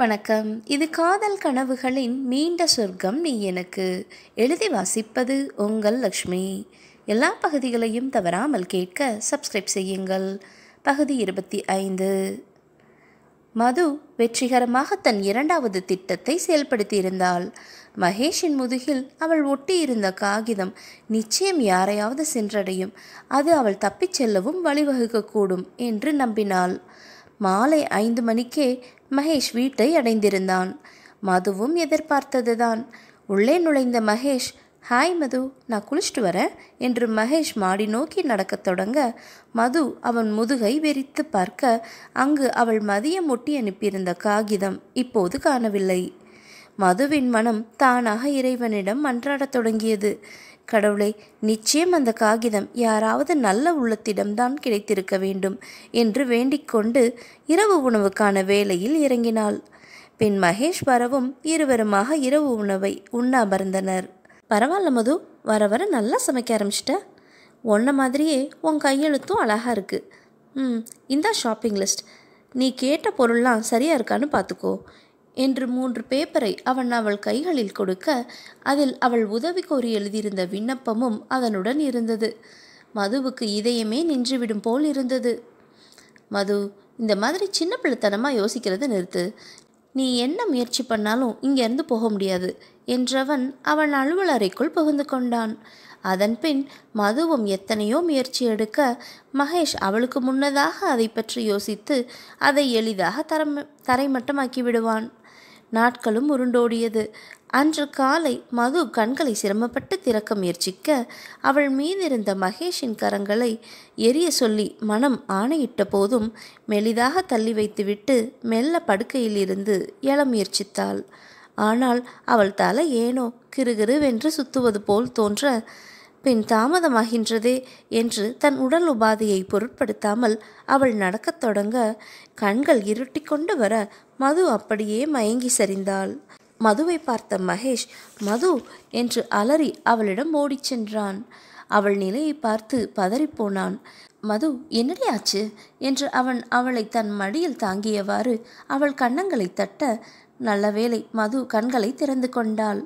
வணக்கம் இது காதல் கனவுகளின் நீண்ட சொர்க்கம் நீ எனக்கு எழுதி வாசிப்பது உங்கள் லக்ஷ்மி எல்லா பகுதிகளையும் தவறாமல் கேட்க சப்ஸ்கிரைப் செய்யுங்கள் பகுதி இருபத்தி ஐந்து மது வெற்றிகரமாக தன் இரண்டாவது திட்டத்தை செயல்படுத்தியிருந்தாள் மகேஷின் முதுகில் அவள் ஒட்டியிருந்த காகிதம் நிச்சயம் யாரையாவது சென்றடையும் அது அவள் தப்பிச் செல்லவும் வழிவகுக்கக்கூடும் என்று நம்பினாள் மாலை ஐந்து மணிக்கே மகேஷ் வீட்டை அடைந்திருந்தான் மதுவும் எதிர்பார்த்ததுதான் உள்ளே நுழைந்த மகேஷ் ஹாய் மது நான் குளிச்சுட்டு வரேன் என்று மகேஷ் மாடி நோக்கி நடக்கத் தொடங்க மது அவன் முதுகை வெறித்து பார்க்க அங்கு அவள் மதியம் ஒட்டி அனுப்பியிருந்த காகிதம் இப்போது காணவில்லை மதுவின் மனம் தானாக இறைவனிடம் மன்றாடத் தொடங்கியது கடவுளை நிச்சயம் அந்த காகிதம் யாராவது நல்ல உள்ளத்திடம்தான் கிடைத்திருக்க வேண்டும் என்று வேண்டிக்கொண்டு இரவு உணவுக்கான வேலையில் இறங்கினாள் பெண் மகேஷ் வரவும் இருவருமாக இரவு உணவை உண்ண அமர்ந்தனர் பரவாயில்ல மது வர வர நல்லா சமைக்க ஆரம்பிச்சிட்ட ஒன்ன மாதிரியே உன் கையெழுத்தும் அழகாக இருக்குது ம் இந்தா ஷாப்பிங் லிஸ்ட் நீ கேட்ட பொருள்லாம் சரியாக இருக்கான்னு பார்த்துக்கோ என்று மூன்று பேப்பரை அவன் அவள் கைகளில் கொடுக்க அதில் அவள் உதவி கோரி எழுதியிருந்த விண்ணப்பமும் அதனுடன் இருந்தது மதுவுக்கு இதயமே நின்றுவிடும் போல் இருந்தது மது இந்த மாதிரி சின்ன பிள்ளைத்தனமாக யோசிக்கிறத நிறுத்து நீ என்ன முயற்சி பண்ணாலும் இங்கேருந்து போக முடியாது என்றவன் அவன் அலுவலறைக்குள் புகுந்து கொண்டான் அதன்பின் மதுவும் எத்தனையோ முயற்சி எடுக்க மகேஷ் அவளுக்கு முன்னதாக அதை பற்றி யோசித்து அதை எளிதாக தரம் தரைமட்டமாக்கி விடுவான் நாட்களும் உருண்டோடியது அன்று காலை மது கண்களை சிரமப்பட்டு திறக்க முயற்சிக்க அவள் மீதிருந்த மகேஷின் கரங்களை எரிய சொல்லி மனம் ஆணையிட்ட போதும் மெலிதாக தள்ளி வைத்துவிட்டு மெல்ல படுக்கையில் இருந்து எழ முயற்சித்தாள் ஆனால் அவள் தலை ஏனோ கிருகிருவென்று சுத்துவது போல் தோன்ற பின் தாமதமாகின்றது என்று தன் உடல் உபாதையை பொருட்படுத்தாமல் அவள் நடக்கத் தொடங்க கண்கள் இருட்டி கொண்டு வர மது அப்படியே மயங்கி சரிந்தாள் மதுவை பார்த்த மகேஷ் மது என்று அலறி அவளிடம் ஓடிச் சென்றான் அவள் நிலையை பார்த்து பதறிப்போனான் மது என்னடியாச்சு என்று அவன் அவளை தன் மடியில் தாங்கியவாறு அவள் கன்னங்களை தட்ட நல்ல வேளை மது கண்களை திறந்து கொண்டாள்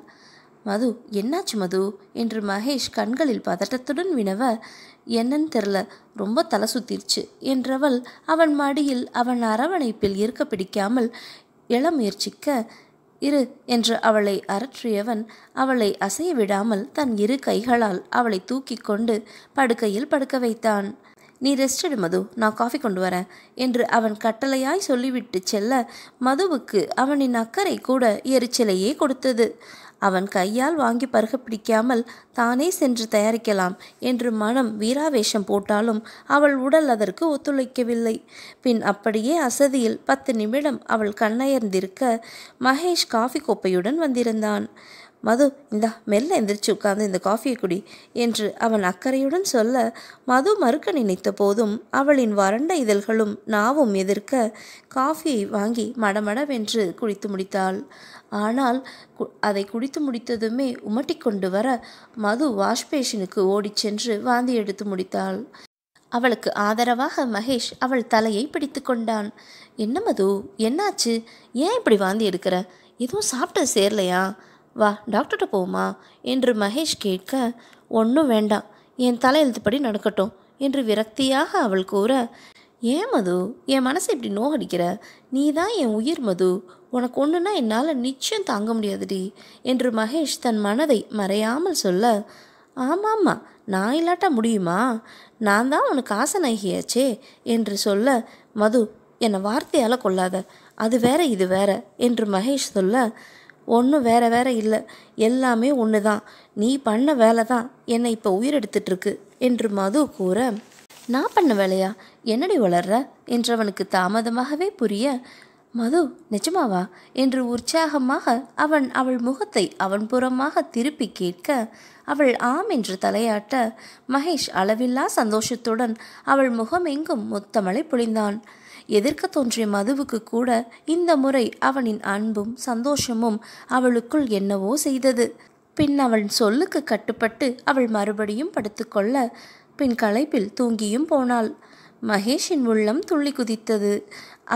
மது என்னாச்சு மது என்று மகேஷ் கண்களில் பதட்டத்துடன் வினவ என்னன்னு தெரில ரொம்ப தலை சுத்திருச்சு என்றவள் அவன் மடியில் அவன் அரவணைப்பில் இருக்க பிடிக்காமல் எழ முயற்சிக்க இரு என்று அவளை அரற்றியவன் அவளை அசைய விடாமல் தன் இரு கைகளால் அவளை தூக்கி கொண்டு படுக்கையில் படுக்க வைத்தான் நீ ரெஸ்ட் மது நான் காஃபி கொண்டு வரேன் என்று அவன் கட்டளையாய் சொல்லிவிட்டு செல்ல மதுவுக்கு அவனின் அக்கறை கூட எரிச்சலையே கொடுத்தது அவன் கையால் வாங்கி பருக பிடிக்காமல் தானே சென்று தயாரிக்கலாம் என்று மனம் வீராவேஷம் போட்டாலும் அவள் உடல் அதற்கு ஒத்துழைக்கவில்லை பின் அப்படியே அசதியில் பத்து நிமிடம் அவள் கண்ணயர்ந்திருக்க மகேஷ் காஃபி கோப்பையுடன் வந்திருந்தான் மது இந்தா மெல்ல எந்திரிச்சு உட்கார்ந்து இந்த காஃபியை குடி என்று அவன் அக்கறையுடன் சொல்ல மது மறுக்க நினைத்த போதும் அவளின் வறண்ட இதழ்களும் நாவும் எதிர்க்க காஃபியை வாங்கி மடமடவென்று குடித்து முடித்தாள் ஆனால் அதை குடித்து முடித்ததுமே உமட்டி கொண்டு வர மது வாஷ்பேஷனுக்கு ஓடிச் சென்று வாந்தி எடுத்து முடித்தாள் அவளுக்கு ஆதரவாக மகேஷ் அவள் தலையை பிடித்து கொண்டான் என்ன மது என்னாச்சு ஏன் இப்படி வாந்தி எடுக்கிற எதுவும் சாப்பிட்டது சேரலையா வா டாக்டர்கிட்ட போமா என்று மகேஷ் கேட்க ஒன்றும் வேண்டாம் என் தலையெழுத்துப்படி நடக்கட்டும் என்று விரக்தியாக அவள் கூற ஏன் மது என் மனசை இப்படி நோகடிக்கிற நீ தான் என் உயிர் மது உனக்கு ஒன்றுனா என்னால் நிச்சயம் தாங்க முடியாதுடி என்று மகேஷ் தன் மனதை மறையாமல் சொல்ல ஆமாம்மா நான் இல்லாட்டா முடியுமா நான் தான் உனக்கு ஆசை நைகியாச்சே என்று சொல்ல மது என்னை வார்த்தையால் கொள்ளாத அது வேற இது வேற என்று மகேஷ் சொல்ல ஒன்றும் வேற வேற இல்லை எல்லாமே ஒன்று தான் நீ பண்ண வேலை தான் என்னை இப்போ உயிரெடுத்துட்ருக்கு என்று மது கூற நான் பண்ண வேலையா என்னடி வளர்ற என்றவனுக்கு தாமதமாகவே புரிய மது நிஜமாவா என்று உற்சாகமாக அவன் அவள் முகத்தை அவன் புறமாக திருப்பி கேட்க அவள் ஆம் என்று தலையாட்ட மகேஷ் அளவில்லா சந்தோஷத்துடன் அவள் முகமெங்கும் முத்தமலை புழிந்தான் எதிர்க்க தோன்றிய மதுவுக்கு கூட இந்த முறை அவனின் அன்பும் சந்தோஷமும் அவளுக்குள் என்னவோ செய்தது பின் அவன் சொல்லுக்கு கட்டுப்பட்டு அவள் மறுபடியும் படுத்துக்கொள்ள பின் களைப்பில் தூங்கியும் போனாள் மகேஷின் உள்ளம் துள்ளி குதித்தது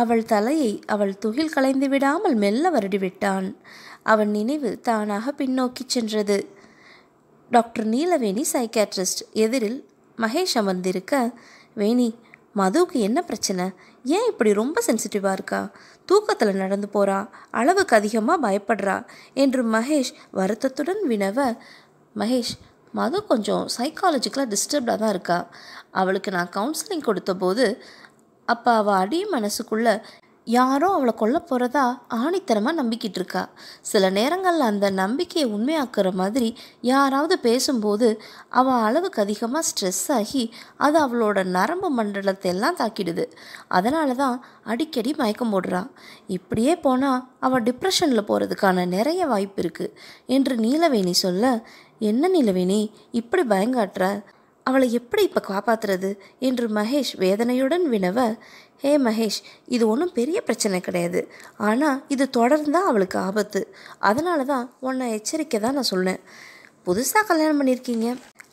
அவள் தலையை அவள் துகில் கலைந்து விடாமல் மெல்ல வருடிவிட்டான் அவன் நினைவு தானாக பின்னோக்கி சென்றது டாக்டர் நீலவேணி சைக்காட்ரிஸ்ட் எதிரில் மகேஷ் அமர்ந்திருக்க வேணி மதுவுக்கு என்ன பிரச்சனை ஏன் இப்படி ரொம்ப சென்சிட்டிவாக இருக்கா தூக்கத்தில் நடந்து போகிறா அளவுக்கு அதிகமாக பயப்படுறா என்று மகேஷ் வருத்தத்துடன் வினவ மகேஷ் மது கொஞ்சம் சைக்காலஜிக்கலாக டிஸ்டர்ப்டாக தான் இருக்கா அவளுக்கு நான் கவுன்சிலிங் கொடுத்தபோது அப்போ அவள் அடி மனசுக்குள்ளே யாரோ அவளை கொல்ல போகிறதா ஆணித்தரமாக நம்பிக்கிட்டு இருக்கா சில நேரங்களில் அந்த நம்பிக்கையை உண்மையாக்குற மாதிரி யாராவது பேசும்போது அவள் அளவுக்கு அதிகமாக ஸ்ட்ரெஸ் ஆகி அது அவளோட நரம்பு மண்டலத்தை எல்லாம் தாக்கிடுது அதனால தான் அடிக்கடி மயக்கம் போடுறான் இப்படியே போனால் அவள் டிப்ரெஷனில் போகிறதுக்கான நிறைய வாய்ப்பு இருக்குது என்று நீலவேணி சொல்ல என்ன நீலவேணி இப்படி பயங்காட்டுற அவளை எப்படி இப்போ காப்பாற்றுறது என்று மகேஷ் வேதனையுடன் வினவ ஹே மகேஷ் இது ஒன்றும் பெரிய பிரச்சனை கிடையாது ஆனால் இது தொடர்ந்தால் அவளுக்கு ஆபத்து அதனால தான் உன்னை எச்சரிக்கை தான் நான் சொன்னேன் புதுசாக கல்யாணம் பண்ணியிருக்கீங்க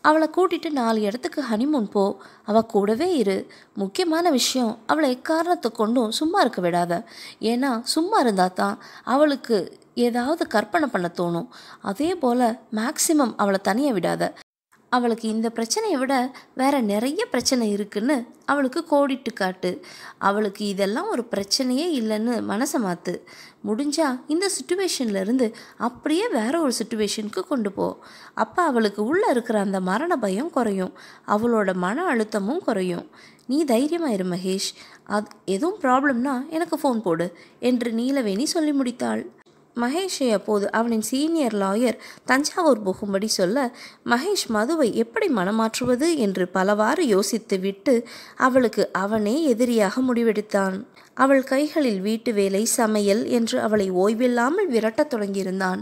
அவளை கூட்டிட்டு நாலு இடத்துக்கு ஹனிமூன் போ அவள் கூடவே இரு முக்கியமான விஷயம் அவளை எக்காரணத்தை கொண்டும் சும்மா இருக்க விடாத ஏன்னா சும்மா இருந்தால் தான் அவளுக்கு ஏதாவது கற்பனை பண்ண தோணும் அதே போல் மேக்சிமம் அவளை தனியாக விடாத அவளுக்கு இந்த பிரச்சனையை விட வேறு நிறைய பிரச்சனை இருக்குன்னு அவளுக்கு கோடிட்டு காட்டு அவளுக்கு இதெல்லாம் ஒரு பிரச்சனையே இல்லைன்னு மனசை மாற்று முடிஞ்சால் இந்த சுச்சுவேஷன்லேருந்து அப்படியே வேற ஒரு சுச்சுவேஷனுக்கு கொண்டு போ அப்போ அவளுக்கு உள்ளே இருக்கிற அந்த மரண பயம் குறையும் அவளோட மன அழுத்தமும் குறையும் நீ தைரியமாக இரு மகேஷ் அது எதுவும் ப்ராப்ளம்னா எனக்கு ஃபோன் போடு என்று நீலவேணி சொல்லி முடித்தாள் மகேஷை அப்போது அவனின் சீனியர் லாயர் தஞ்சாவூர் போகும்படி சொல்ல மகேஷ் மதுவை எப்படி மனமாற்றுவது என்று பலவாறு யோசித்து விட்டு அவளுக்கு அவனே எதிரியாக முடிவெடுத்தான் அவள் கைகளில் வீட்டு வேலை சமையல் என்று அவளை ஓய்வில்லாமல் விரட்டத் தொடங்கியிருந்தான்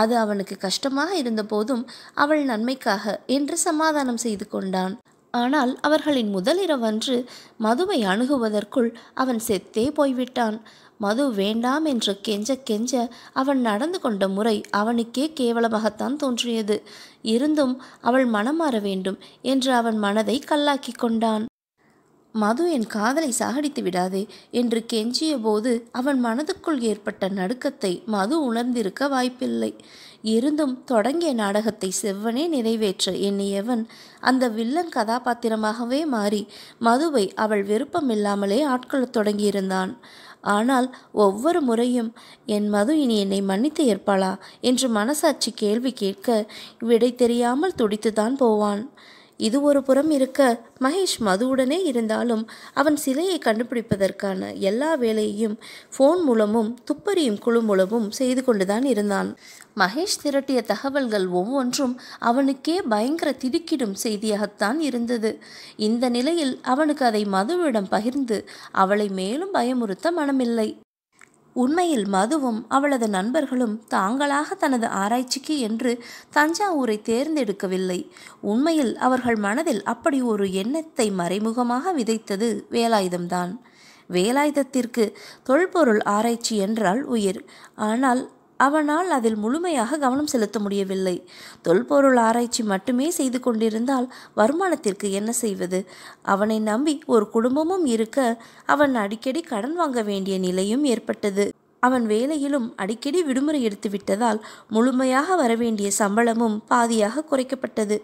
அது அவனுக்கு கஷ்டமாக இருந்தபோதும் அவள் நன்மைக்காக என்று சமாதானம் செய்து கொண்டான் ஆனால் அவர்களின் முதலிரவன்று மதுவை அணுகுவதற்குள் அவன் செத்தே போய்விட்டான் மது வேண்டாம் என்று கெஞ்ச கெஞ்ச அவன் நடந்து கொண்ட முறை அவனுக்கே கேவலமாகத்தான் தோன்றியது இருந்தும் அவள் மனம் மாற வேண்டும் என்று அவன் மனதை கல்லாக்கி கொண்டான் மது என் காதலை சாகடித்து விடாதே என்று கெஞ்சிய போது அவன் மனதுக்குள் ஏற்பட்ட நடுக்கத்தை மது உணர்ந்திருக்க வாய்ப்பில்லை இருந்தும் தொடங்கிய நாடகத்தை செவ்வனே நிறைவேற்ற எண்ணியவன் அந்த வில்லன் கதாபாத்திரமாகவே மாறி மதுவை அவள் விருப்பமில்லாமலே ஆட்கொள்ளத் தொடங்கியிருந்தான் ஆனால் ஒவ்வொரு முறையும் என் மது இனி என்னை மன்னித்து ஏற்பாளா என்று மனசாட்சி கேள்வி கேட்க விடை தெரியாமல் துடித்துதான் போவான் இது ஒரு புறம் இருக்க மகேஷ் மதுவுடனே இருந்தாலும் அவன் சிலையை கண்டுபிடிப்பதற்கான எல்லா வேலையையும் ஃபோன் மூலமும் துப்பறியும் குழு மூலமும் செய்து கொண்டுதான் இருந்தான் மகேஷ் திரட்டிய தகவல்கள் ஒவ்வொன்றும் அவனுக்கே பயங்கர திடுக்கிடும் செய்தியாகத்தான் இருந்தது இந்த நிலையில் அவனுக்கு அதை மதுவிடம் பகிர்ந்து அவளை மேலும் பயமுறுத்த மனமில்லை உண்மையில் மதுவும் அவளது நண்பர்களும் தாங்களாக தனது ஆராய்ச்சிக்கு என்று தஞ்சாவூரை தேர்ந்தெடுக்கவில்லை உண்மையில் அவர்கள் மனதில் அப்படி ஒரு எண்ணத்தை மறைமுகமாக விதைத்தது வேலாயுதம்தான் வேலாயுதத்திற்கு தொல்பொருள் ஆராய்ச்சி என்றால் உயிர் ஆனால் அவனால் அதில் முழுமையாக கவனம் செலுத்த முடியவில்லை தொல்பொருள் ஆராய்ச்சி மட்டுமே செய்து கொண்டிருந்தால் வருமானத்திற்கு என்ன செய்வது அவனை நம்பி ஒரு குடும்பமும் இருக்க அவன் அடிக்கடி கடன் வாங்க வேண்டிய நிலையும் ஏற்பட்டது அவன் வேலையிலும் அடிக்கடி விடுமுறை எடுத்து விட்டதால் முழுமையாக வரவேண்டிய சம்பளமும் பாதியாக குறைக்கப்பட்டது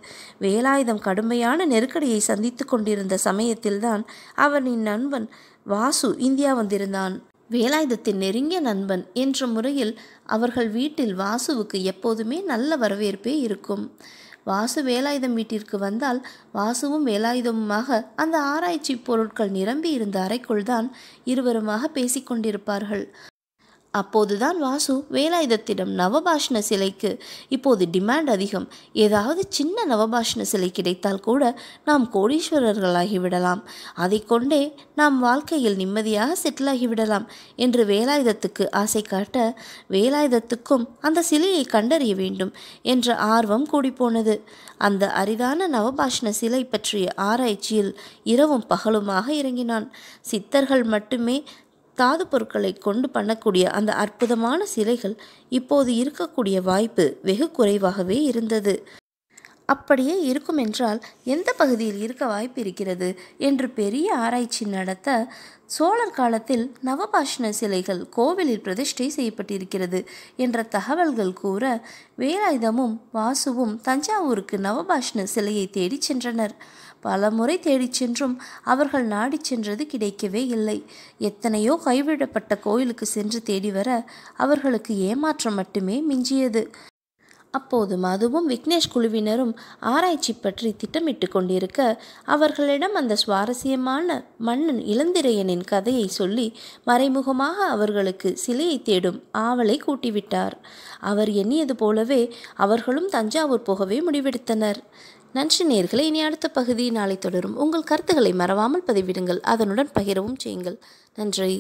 வேலாயுதம் கடுமையான நெருக்கடியை சந்தித்து கொண்டிருந்த சமயத்தில்தான் அவனின் நண்பன் வாசு இந்தியா வந்திருந்தான் வேலாயுதத்தின் நெருங்கிய நண்பன் என்ற முறையில் அவர்கள் வீட்டில் வாசுவுக்கு எப்போதுமே நல்ல வரவேற்பே இருக்கும் வாசு வேலாயுதம் வீட்டிற்கு வந்தால் வாசுவும் வேலாயுதமுமாக அந்த ஆராய்ச்சி பொருட்கள் நிரம்பி இருந்த அறைக்குள் தான் இருவருமாக பேசிக்கொண்டிருப்பார்கள் அப்போதுதான் வாசு வேலாயுதத்திடம் நவபாஷண சிலைக்கு இப்போது டிமாண்ட் அதிகம் ஏதாவது சின்ன நவபாஷண சிலை கிடைத்தால் கூட நாம் கோடீஸ்வரர்களாகிவிடலாம் அதை கொண்டே நாம் வாழ்க்கையில் நிம்மதியாக செட்டிலாகிவிடலாம் என்று வேலாயுதத்துக்கு ஆசை காட்ட வேலாயுதத்துக்கும் அந்த சிலையை கண்டறிய வேண்டும் என்ற ஆர்வம் கூடிப்போனது அந்த அரிதான நவபாஷண சிலை பற்றிய ஆராய்ச்சியில் இரவும் பகலுமாக இறங்கினான் சித்தர்கள் மட்டுமே தாது பொருட்களை கொண்டு பண்ணக்கூடிய அந்த அற்புதமான சிலைகள் இப்போது இருக்கக்கூடிய வாய்ப்பு வெகு குறைவாகவே இருந்தது அப்படியே இருக்கும் என்றால் எந்த பகுதியில் இருக்க வாய்ப்பு இருக்கிறது என்று பெரிய ஆராய்ச்சி நடத்த சோழர் காலத்தில் நவபாஷண சிலைகள் கோவிலில் பிரதிஷ்டை செய்யப்பட்டிருக்கிறது என்ற தகவல்கள் கூற வேலாயுதமும் வாசுவும் தஞ்சாவூருக்கு நவபாஷண சிலையை தேடிச் சென்றனர் பல முறை தேடிச் சென்றும் அவர்கள் நாடி சென்றது கிடைக்கவே இல்லை எத்தனையோ கைவிடப்பட்ட கோயிலுக்கு சென்று தேடி வர அவர்களுக்கு ஏமாற்றம் மட்டுமே மிஞ்சியது அப்போது மதுவும் விக்னேஷ் குழுவினரும் ஆராய்ச்சி பற்றி திட்டமிட்டு கொண்டிருக்க அவர்களிடம் அந்த சுவாரஸ்யமான மன்னன் இளந்திரையனின் கதையை சொல்லி மறைமுகமாக அவர்களுக்கு சிலையை தேடும் ஆவலை கூட்டிவிட்டார் அவர் எண்ணியது போலவே அவர்களும் தஞ்சாவூர் போகவே முடிவெடுத்தனர் நன்றி நேர்களை இனி அடுத்த பகுதி நாளை தொடரும் உங்கள் கருத்துக்களை மறவாமல் பதிவிடுங்கள் அதனுடன் பகிரவும் செய்யுங்கள் நன்றி